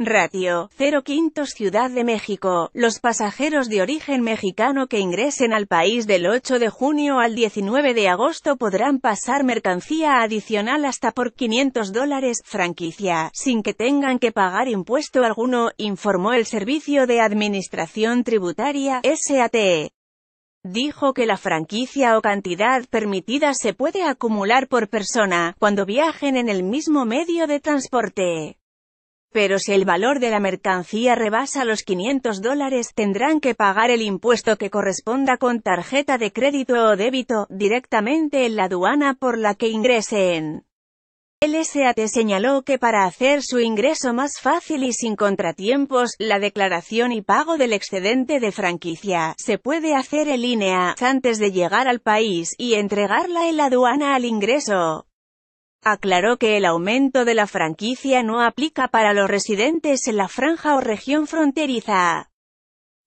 Ratio, 05 Ciudad de México, los pasajeros de origen mexicano que ingresen al país del 8 de junio al 19 de agosto podrán pasar mercancía adicional hasta por 500 dólares, franquicia, sin que tengan que pagar impuesto alguno, informó el Servicio de Administración Tributaria, SAT. E. Dijo que la franquicia o cantidad permitida se puede acumular por persona, cuando viajen en el mismo medio de transporte. Pero si el valor de la mercancía rebasa los 500 dólares, tendrán que pagar el impuesto que corresponda con tarjeta de crédito o débito, directamente en la aduana por la que ingresen. El SAT señaló que para hacer su ingreso más fácil y sin contratiempos, la declaración y pago del excedente de franquicia se puede hacer en línea antes de llegar al país y entregarla en la aduana al ingreso. Aclaró que el aumento de la franquicia no aplica para los residentes en la franja o región fronteriza.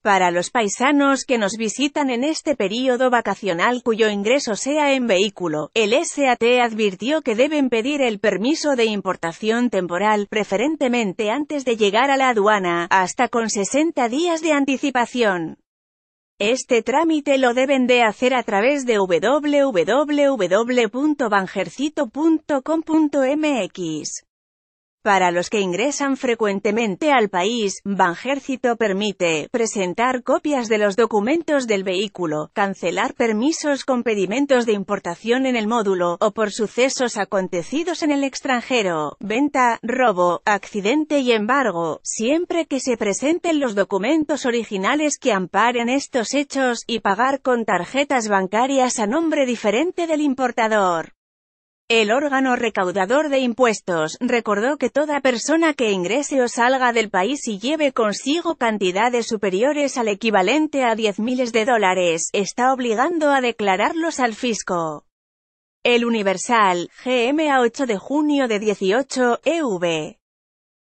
Para los paisanos que nos visitan en este período vacacional cuyo ingreso sea en vehículo, el SAT advirtió que deben pedir el permiso de importación temporal, preferentemente antes de llegar a la aduana, hasta con 60 días de anticipación. Este trámite lo deben de hacer a través de www.banjercito.com.mx. Para los que ingresan frecuentemente al país, Banjército permite presentar copias de los documentos del vehículo, cancelar permisos con pedimentos de importación en el módulo, o por sucesos acontecidos en el extranjero, venta, robo, accidente y embargo, siempre que se presenten los documentos originales que amparen estos hechos, y pagar con tarjetas bancarias a nombre diferente del importador. El órgano recaudador de impuestos recordó que toda persona que ingrese o salga del país y lleve consigo cantidades superiores al equivalente a 10 miles de dólares, está obligando a declararlos al fisco. El Universal, GM a 8 de junio de 18, EV.